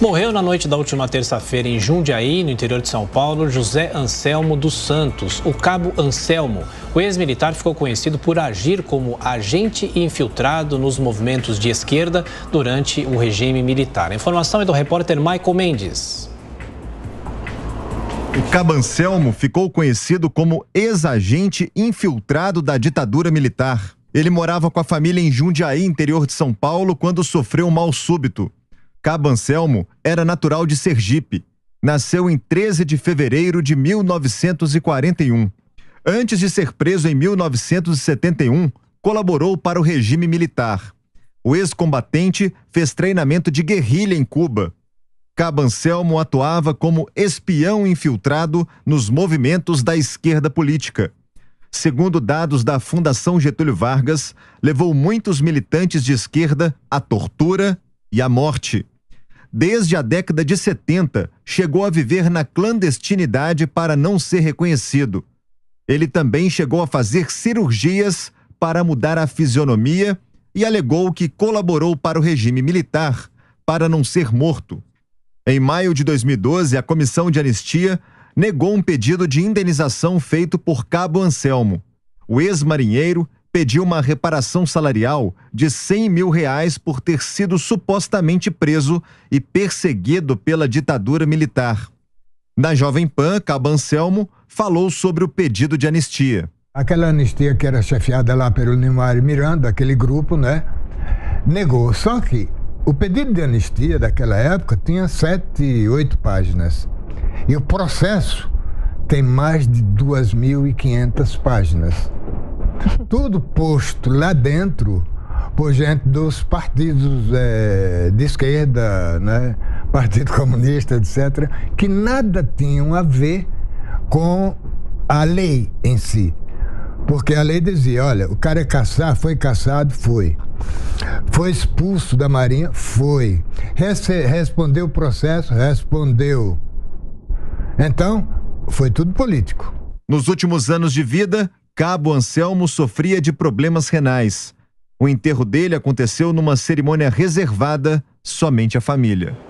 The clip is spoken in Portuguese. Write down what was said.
Morreu na noite da última terça-feira em Jundiaí, no interior de São Paulo, José Anselmo dos Santos, o cabo Anselmo. O ex-militar ficou conhecido por agir como agente infiltrado nos movimentos de esquerda durante o regime militar. A informação é do repórter Michael Mendes. O cabo Anselmo ficou conhecido como ex-agente infiltrado da ditadura militar. Ele morava com a família em Jundiaí, interior de São Paulo, quando sofreu um mal súbito. Cabancelmo era natural de Sergipe. Nasceu em 13 de fevereiro de 1941. Antes de ser preso em 1971, colaborou para o regime militar. O ex-combatente fez treinamento de guerrilha em Cuba. Cabancelmo atuava como espião infiltrado nos movimentos da esquerda política. Segundo dados da Fundação Getúlio Vargas, levou muitos militantes de esquerda à tortura e a morte. Desde a década de 70, chegou a viver na clandestinidade para não ser reconhecido. Ele também chegou a fazer cirurgias para mudar a fisionomia e alegou que colaborou para o regime militar para não ser morto. Em maio de 2012, a Comissão de Anistia negou um pedido de indenização feito por Cabo Anselmo. O ex-marinheiro pediu uma reparação salarial de 100 mil reais por ter sido supostamente preso e perseguido pela ditadura militar. Na Jovem Pan, Cabancelmo falou sobre o pedido de anistia. Aquela anistia que era chefiada lá pelo Neymar Miranda, aquele grupo, né? Negou. Só que o pedido de anistia daquela época tinha sete, oito páginas. E o processo tem mais de 2.500 páginas tudo posto lá dentro por gente dos partidos é, de esquerda, né, Partido Comunista, etc., que nada tinham a ver com a lei em si. Porque a lei dizia, olha, o cara é caçar, foi caçado, foi. Foi expulso da Marinha, foi. Rece respondeu o processo, respondeu. Então, foi tudo político. Nos últimos anos de vida, Cabo Anselmo sofria de problemas renais. O enterro dele aconteceu numa cerimônia reservada somente à família.